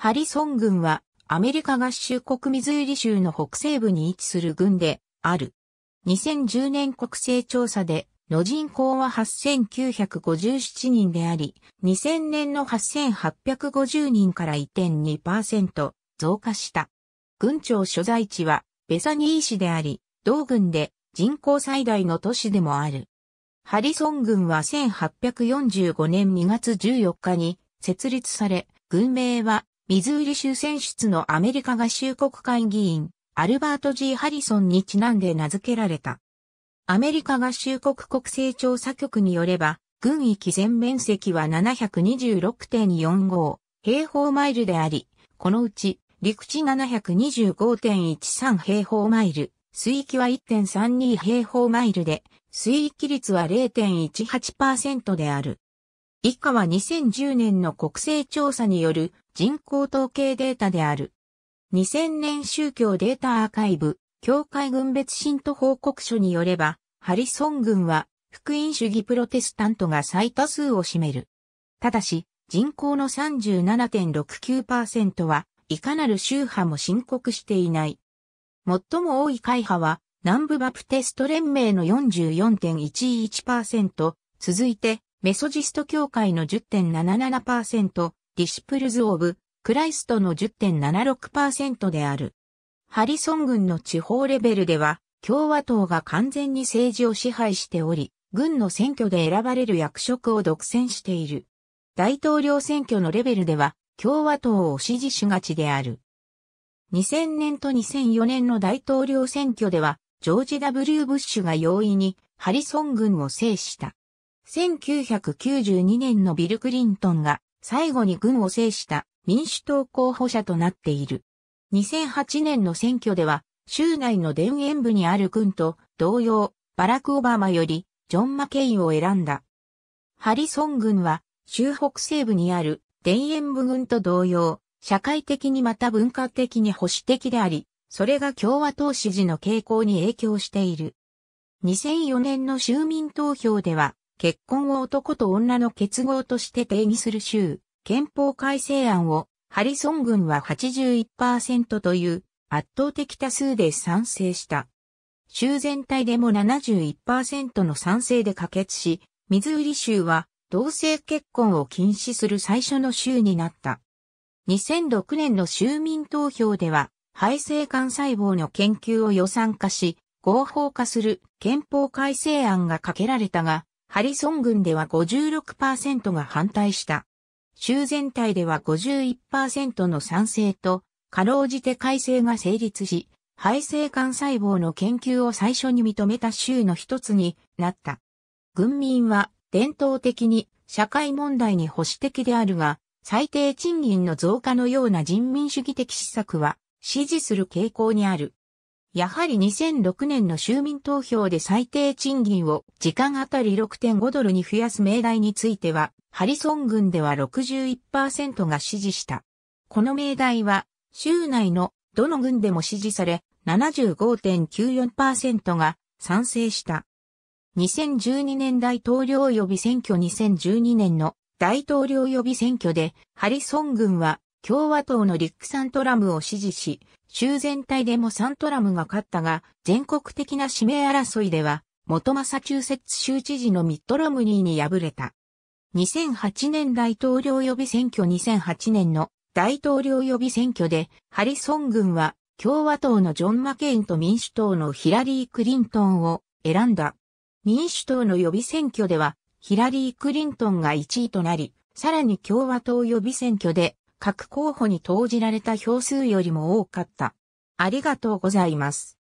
ハリソン郡はアメリカ合衆国ミズーリ州の北西部に位置する郡である。2010年国勢調査での人口は8957人であり、2000年の8850人から1.2%増加した。郡庁所在地はベサニー市であり、同郡で人口最大の都市でもある。ハリソン郡は1845年2月14日に設立され、郡名はミズーリ州選出のアメリカ合衆国会議員、アルバート・ G・ ハリソンにちなんで名付けられた。アメリカ合衆国国勢調査局によれば、軍域全面積は726.45平方マイルであり、このうち陸地725.13平方マイル、水域は1.32平方マイルで、水域率は0.18%である。以下は2010年の国勢調査による人口統計データである。2000年宗教データアーカイブ、教会軍別信徒報告書によれば、ハリソン軍は、福音主義プロテスタントが最多数を占める。ただし、人口の37.69%は、いかなる宗派も申告していない。最も多い会派は、南部バプテスト連盟の44.11%、続いて、メソジスト教会の10.77%、ディシプルズ・オブ・クライストの10.76%である。ハリソン軍の地方レベルでは、共和党が完全に政治を支配しており、軍の選挙で選ばれる役職を独占している。大統領選挙のレベルでは、共和党を支持しがちである。2000年と2004年の大統領選挙では、ジョージ・ W・ ブッシュが容易にハリソン軍を制した。1992年のビル・クリントンが最後に軍を制した民主党候補者となっている。2008年の選挙では、州内の田園部にある軍と同様、バラク・オバマよりジョン・マケインを選んだ。ハリソン軍は、州北西部にある田園部軍と同様、社会的にまた文化的に保守的であり、それが共和党支持の傾向に影響している。2004年の州民投票では、結婚を男と女の結合として定義する州、憲法改正案をハリソン軍は81%という圧倒的多数で賛成した。州全体でも71%の賛成で可決し、ミズーリ州は同性結婚を禁止する最初の州になった。2006年の州民投票では、肺性幹細胞の研究を予算化し、合法化する憲法改正案がかけられたが、ハリソン軍では56%が反対した。州全体では51%の賛成と、かろうじて改正が成立し、肺性幹細胞の研究を最初に認めた州の一つになった。軍民は伝統的に社会問題に保守的であるが、最低賃金の増加のような人民主義的施策は支持する傾向にある。やはり2006年の州民投票で最低賃金を時間あたり6.5ドルに増やす命題については、ハリソン軍では61%が支持した。この命題は、州内のどの軍でも支持され、75.94%が賛成した。2012年大統領予備選挙2012年の大統領予備選挙で、ハリソン軍は共和党のリック・サントラムを支持し、州全体でもサントラムが勝ったが、全国的な指名争いでは、元マサチューセッツ州知事のミット・ロムニーに敗れた。2008年大統領予備選挙2008年の大統領予備選挙で、ハリソン軍は共和党のジョン・マケインと民主党のヒラリー・クリントンを選んだ。民主党の予備選挙では、ヒラリー・クリントンが1位となり、さらに共和党予備選挙で各候補に投じられた票数よりも多かった。ありがとうございます。